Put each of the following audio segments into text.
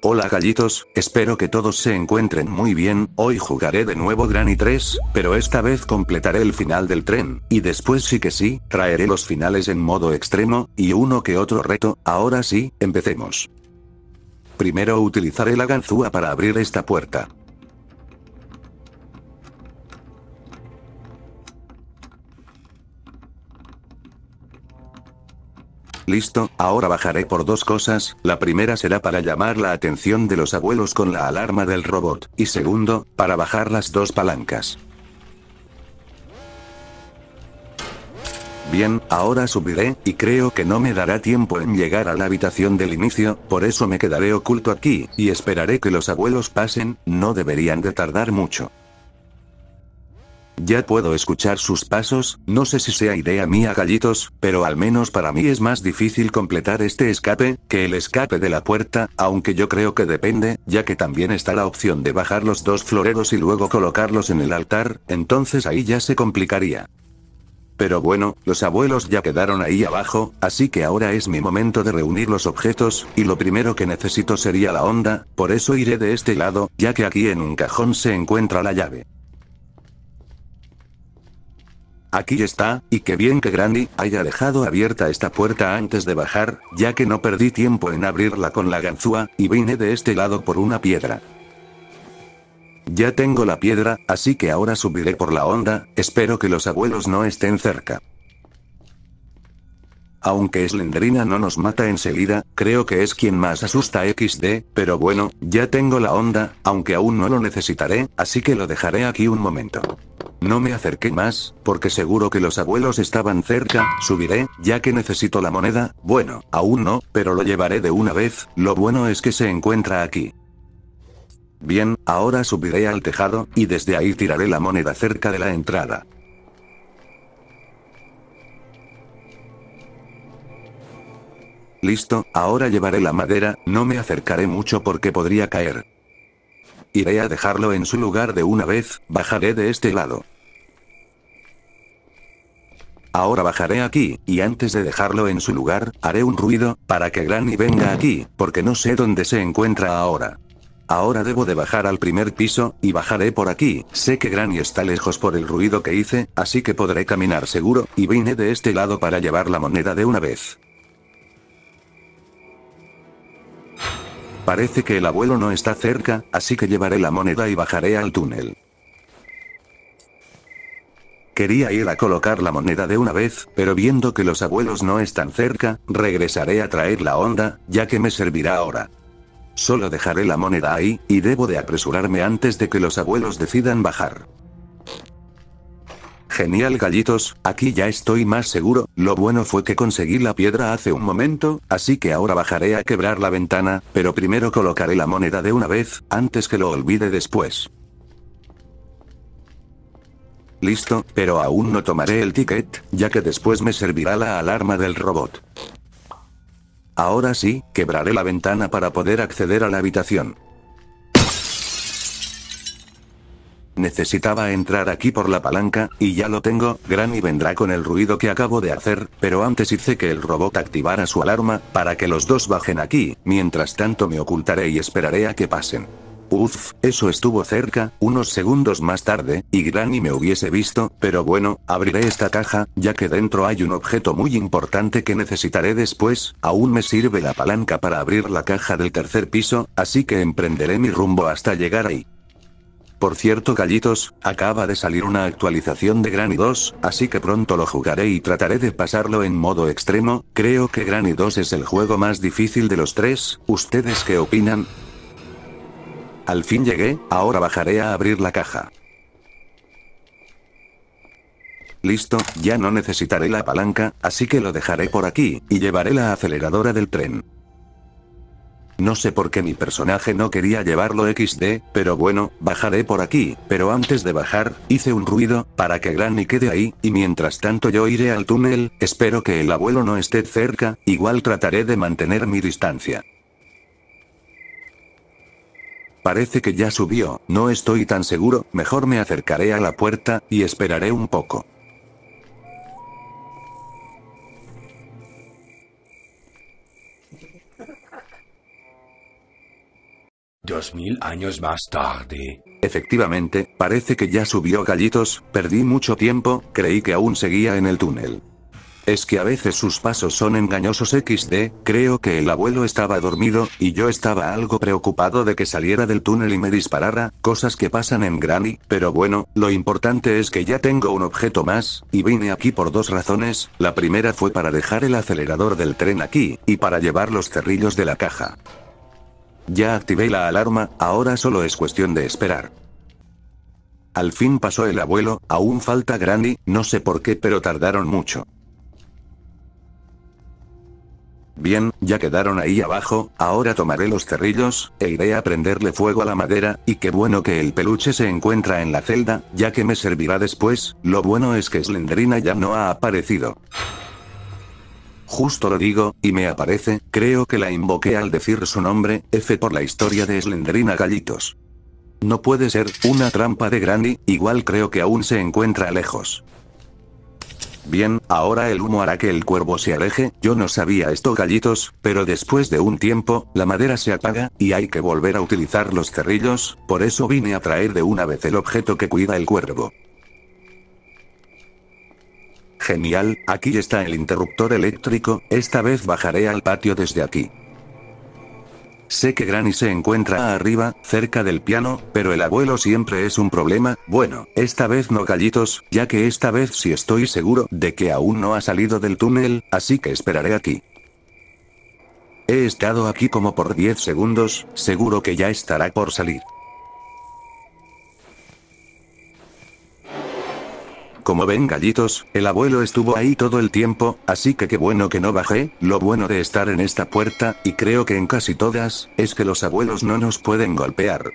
Hola gallitos, espero que todos se encuentren muy bien, hoy jugaré de nuevo Granny 3, pero esta vez completaré el final del tren, y después sí que sí, traeré los finales en modo extremo, y uno que otro reto, ahora sí, empecemos. Primero utilizaré la ganzúa para abrir esta puerta. Listo, ahora bajaré por dos cosas, la primera será para llamar la atención de los abuelos con la alarma del robot, y segundo, para bajar las dos palancas. Bien, ahora subiré, y creo que no me dará tiempo en llegar a la habitación del inicio, por eso me quedaré oculto aquí, y esperaré que los abuelos pasen, no deberían de tardar mucho. Ya puedo escuchar sus pasos, no sé si sea idea mía gallitos, pero al menos para mí es más difícil completar este escape, que el escape de la puerta, aunque yo creo que depende, ya que también está la opción de bajar los dos floreros y luego colocarlos en el altar, entonces ahí ya se complicaría. Pero bueno, los abuelos ya quedaron ahí abajo, así que ahora es mi momento de reunir los objetos, y lo primero que necesito sería la onda, por eso iré de este lado, ya que aquí en un cajón se encuentra la llave. Aquí está, y qué bien que Granny haya dejado abierta esta puerta antes de bajar, ya que no perdí tiempo en abrirla con la ganzúa, y vine de este lado por una piedra. Ya tengo la piedra, así que ahora subiré por la onda, espero que los abuelos no estén cerca. Aunque Slendrina no nos mata enseguida, creo que es quien más asusta XD, pero bueno, ya tengo la onda, aunque aún no lo necesitaré, así que lo dejaré aquí un momento. No me acerqué más, porque seguro que los abuelos estaban cerca, subiré, ya que necesito la moneda, bueno, aún no, pero lo llevaré de una vez, lo bueno es que se encuentra aquí. Bien, ahora subiré al tejado, y desde ahí tiraré la moneda cerca de la entrada. Listo, ahora llevaré la madera, no me acercaré mucho porque podría caer. Iré a dejarlo en su lugar de una vez, bajaré de este lado. Ahora bajaré aquí, y antes de dejarlo en su lugar, haré un ruido, para que Granny venga aquí, porque no sé dónde se encuentra ahora. Ahora debo de bajar al primer piso, y bajaré por aquí, sé que Granny está lejos por el ruido que hice, así que podré caminar seguro, y vine de este lado para llevar la moneda de una vez. Parece que el abuelo no está cerca, así que llevaré la moneda y bajaré al túnel. Quería ir a colocar la moneda de una vez, pero viendo que los abuelos no están cerca, regresaré a traer la onda, ya que me servirá ahora. Solo dejaré la moneda ahí, y debo de apresurarme antes de que los abuelos decidan bajar. Genial gallitos, aquí ya estoy más seguro, lo bueno fue que conseguí la piedra hace un momento, así que ahora bajaré a quebrar la ventana, pero primero colocaré la moneda de una vez, antes que lo olvide después. Listo, pero aún no tomaré el ticket, ya que después me servirá la alarma del robot. Ahora sí, quebraré la ventana para poder acceder a la habitación. Necesitaba entrar aquí por la palanca, y ya lo tengo, Granny vendrá con el ruido que acabo de hacer, pero antes hice que el robot activara su alarma, para que los dos bajen aquí, mientras tanto me ocultaré y esperaré a que pasen. Uff, eso estuvo cerca, unos segundos más tarde, y Granny me hubiese visto, pero bueno, abriré esta caja, ya que dentro hay un objeto muy importante que necesitaré después, aún me sirve la palanca para abrir la caja del tercer piso, así que emprenderé mi rumbo hasta llegar ahí. Por cierto gallitos, acaba de salir una actualización de Granny 2, así que pronto lo jugaré y trataré de pasarlo en modo extremo, creo que Granny 2 es el juego más difícil de los tres, ¿ustedes qué opinan? Al fin llegué, ahora bajaré a abrir la caja. Listo, ya no necesitaré la palanca, así que lo dejaré por aquí, y llevaré la aceleradora del tren. No sé por qué mi personaje no quería llevarlo XD, pero bueno, bajaré por aquí, pero antes de bajar, hice un ruido, para que Granny quede ahí, y mientras tanto yo iré al túnel, espero que el abuelo no esté cerca, igual trataré de mantener mi distancia. Parece que ya subió, no estoy tan seguro, mejor me acercaré a la puerta, y esperaré un poco. 2000 mil años más tarde. Efectivamente, parece que ya subió gallitos, perdí mucho tiempo, creí que aún seguía en el túnel. Es que a veces sus pasos son engañosos XD, creo que el abuelo estaba dormido, y yo estaba algo preocupado de que saliera del túnel y me disparara, cosas que pasan en Granny, pero bueno, lo importante es que ya tengo un objeto más, y vine aquí por dos razones, la primera fue para dejar el acelerador del tren aquí, y para llevar los cerrillos de la caja. Ya activé la alarma, ahora solo es cuestión de esperar. Al fin pasó el abuelo, aún falta Granny, no sé por qué pero tardaron mucho. Bien, ya quedaron ahí abajo, ahora tomaré los cerrillos, e iré a prenderle fuego a la madera, y qué bueno que el peluche se encuentra en la celda, ya que me servirá después, lo bueno es que Slenderina ya no ha aparecido. Justo lo digo, y me aparece, creo que la invoqué al decir su nombre, F por la historia de Slenderina Gallitos. No puede ser, una trampa de Granny, igual creo que aún se encuentra lejos. Bien, ahora el humo hará que el cuervo se aleje, yo no sabía esto gallitos, pero después de un tiempo, la madera se apaga, y hay que volver a utilizar los cerrillos, por eso vine a traer de una vez el objeto que cuida el cuervo. Genial, aquí está el interruptor eléctrico, esta vez bajaré al patio desde aquí. Sé que Granny se encuentra arriba, cerca del piano, pero el abuelo siempre es un problema, bueno, esta vez no gallitos, ya que esta vez sí estoy seguro de que aún no ha salido del túnel, así que esperaré aquí. He estado aquí como por 10 segundos, seguro que ya estará por salir. Como ven gallitos, el abuelo estuvo ahí todo el tiempo, así que qué bueno que no bajé, lo bueno de estar en esta puerta, y creo que en casi todas, es que los abuelos no nos pueden golpear.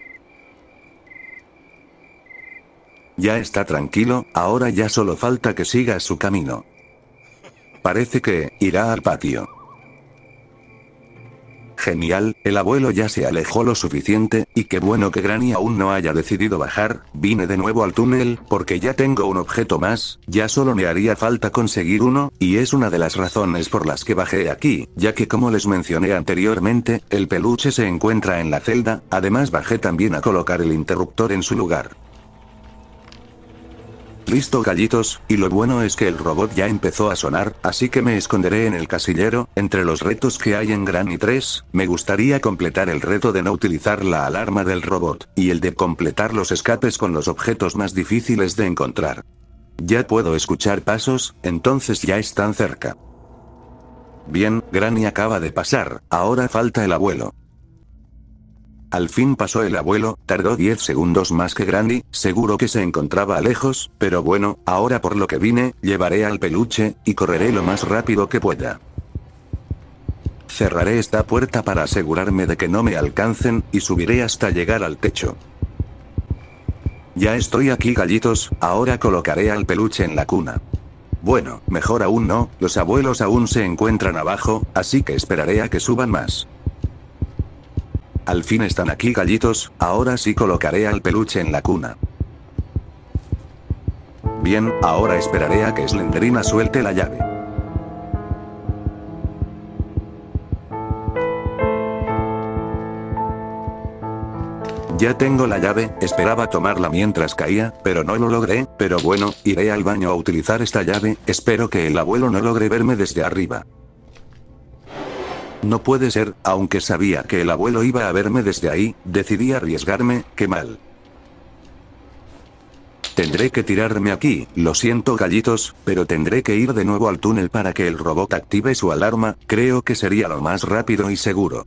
Ya está tranquilo, ahora ya solo falta que siga su camino. Parece que, irá al patio. Genial, el abuelo ya se alejó lo suficiente, y qué bueno que Granny aún no haya decidido bajar, vine de nuevo al túnel, porque ya tengo un objeto más, ya solo me haría falta conseguir uno, y es una de las razones por las que bajé aquí, ya que como les mencioné anteriormente, el peluche se encuentra en la celda, además bajé también a colocar el interruptor en su lugar visto gallitos, y lo bueno es que el robot ya empezó a sonar, así que me esconderé en el casillero, entre los retos que hay en Granny 3, me gustaría completar el reto de no utilizar la alarma del robot, y el de completar los escapes con los objetos más difíciles de encontrar. Ya puedo escuchar pasos, entonces ya están cerca. Bien, Granny acaba de pasar, ahora falta el abuelo. Al fin pasó el abuelo, tardó 10 segundos más que Granny, seguro que se encontraba lejos, pero bueno, ahora por lo que vine, llevaré al peluche, y correré lo más rápido que pueda. Cerraré esta puerta para asegurarme de que no me alcancen, y subiré hasta llegar al techo. Ya estoy aquí gallitos, ahora colocaré al peluche en la cuna. Bueno, mejor aún no, los abuelos aún se encuentran abajo, así que esperaré a que suban más al fin están aquí gallitos, ahora sí colocaré al peluche en la cuna. Bien, ahora esperaré a que Slenderina suelte la llave. Ya tengo la llave, esperaba tomarla mientras caía, pero no lo logré, pero bueno, iré al baño a utilizar esta llave, espero que el abuelo no logre verme desde arriba. No puede ser, aunque sabía que el abuelo iba a verme desde ahí, decidí arriesgarme, qué mal. Tendré que tirarme aquí, lo siento gallitos, pero tendré que ir de nuevo al túnel para que el robot active su alarma, creo que sería lo más rápido y seguro.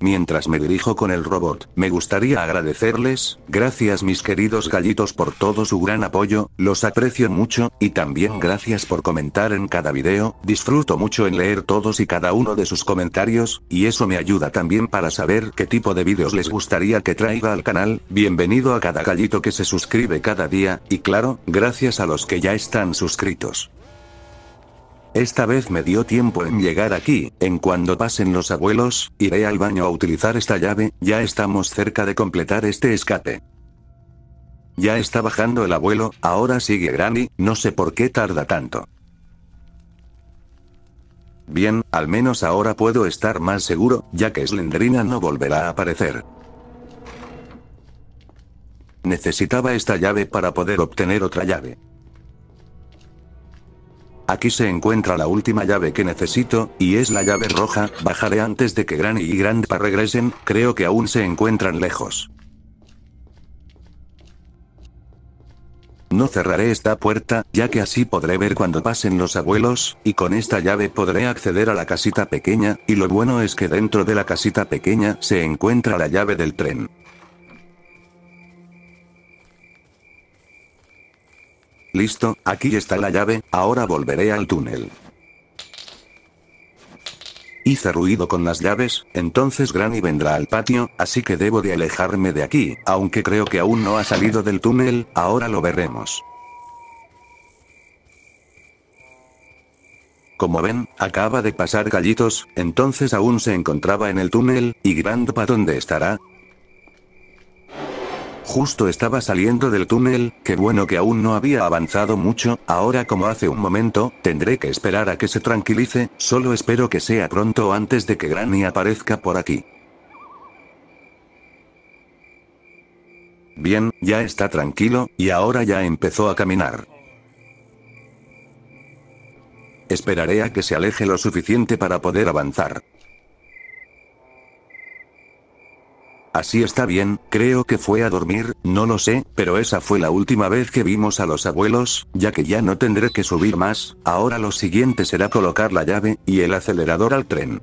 Mientras me dirijo con el robot, me gustaría agradecerles, gracias mis queridos gallitos por todo su gran apoyo, los aprecio mucho, y también gracias por comentar en cada video, disfruto mucho en leer todos y cada uno de sus comentarios, y eso me ayuda también para saber qué tipo de videos les gustaría que traiga al canal, bienvenido a cada gallito que se suscribe cada día, y claro, gracias a los que ya están suscritos. Esta vez me dio tiempo en llegar aquí, en cuando pasen los abuelos, iré al baño a utilizar esta llave, ya estamos cerca de completar este escape. Ya está bajando el abuelo, ahora sigue Granny, no sé por qué tarda tanto. Bien, al menos ahora puedo estar más seguro, ya que Slendrina no volverá a aparecer. Necesitaba esta llave para poder obtener otra llave. Aquí se encuentra la última llave que necesito, y es la llave roja, bajaré antes de que Granny y Grandpa regresen, creo que aún se encuentran lejos. No cerraré esta puerta, ya que así podré ver cuando pasen los abuelos, y con esta llave podré acceder a la casita pequeña, y lo bueno es que dentro de la casita pequeña se encuentra la llave del tren. Listo, aquí está la llave, ahora volveré al túnel. Hice ruido con las llaves, entonces Granny vendrá al patio, así que debo de alejarme de aquí, aunque creo que aún no ha salido del túnel, ahora lo veremos. Como ven, acaba de pasar gallitos, entonces aún se encontraba en el túnel, y Grandpa ¿dónde estará? Justo estaba saliendo del túnel, qué bueno que aún no había avanzado mucho, ahora como hace un momento, tendré que esperar a que se tranquilice, solo espero que sea pronto antes de que Granny aparezca por aquí. Bien, ya está tranquilo, y ahora ya empezó a caminar. Esperaré a que se aleje lo suficiente para poder avanzar. Así está bien, creo que fue a dormir, no lo sé, pero esa fue la última vez que vimos a los abuelos, ya que ya no tendré que subir más, ahora lo siguiente será colocar la llave, y el acelerador al tren.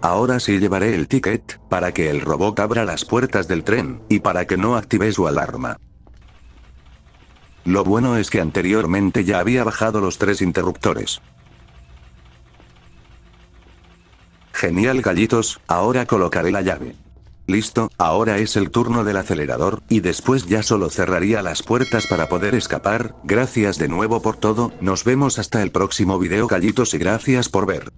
Ahora sí llevaré el ticket, para que el robot abra las puertas del tren, y para que no active su alarma. Lo bueno es que anteriormente ya había bajado los tres interruptores. Genial gallitos, ahora colocaré la llave. Listo, ahora es el turno del acelerador, y después ya solo cerraría las puertas para poder escapar, gracias de nuevo por todo, nos vemos hasta el próximo video callitos y gracias por ver.